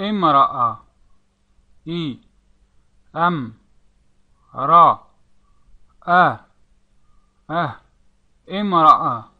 امرأة إي أم را أ أه امرأة